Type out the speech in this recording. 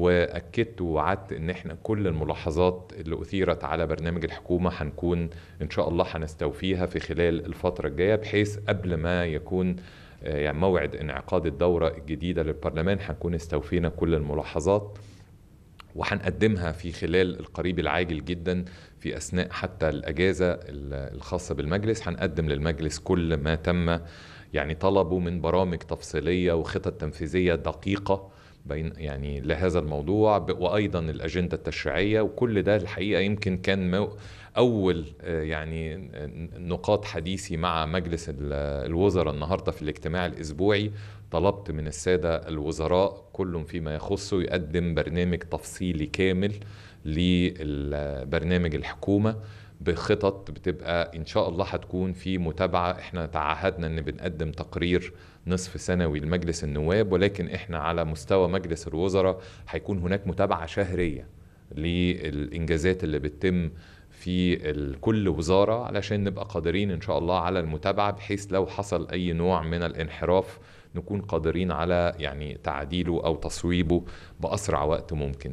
واكدت ووعدت ان احنا كل الملاحظات اللي اثيرت على برنامج الحكومه هنكون ان شاء الله هنستوفيها في خلال الفتره الجايه بحيث قبل ما يكون آه، يعني موعد انعقاد الدوره الجديده للبرلمان هنكون استوفينا كل الملاحظات وهنقدمها في خلال القريب العاجل جدا في اثناء حتى الاجازه الخاصه بالمجلس هنقدم للمجلس كل ما تم يعني طلبه من برامج تفصيليه وخطط تنفيذيه دقيقه بين يعني لهذا الموضوع وايضا الاجنده التشريعيه وكل ده الحقيقه يمكن كان اول آه، يعني نقاط حديثي مع مجلس الوزراء النهارده في الاجتماع الاسبوعي طلبت من الساده الوزراء كل فيما يخصه يقدم برنامج تفصيلي كامل لبرنامج الحكومه بخطط بتبقى ان شاء الله هتكون في متابعه احنا تعهدنا ان بنقدم تقرير نصف سنوي لمجلس النواب ولكن احنا على مستوى مجلس الوزراء هيكون هناك متابعه شهريه للانجازات اللي بتتم في كل وزاره علشان نبقى قادرين ان شاء الله على المتابعه بحيث لو حصل اي نوع من الانحراف نكون قادرين على يعني تعديله او تصويبه باسرع وقت ممكن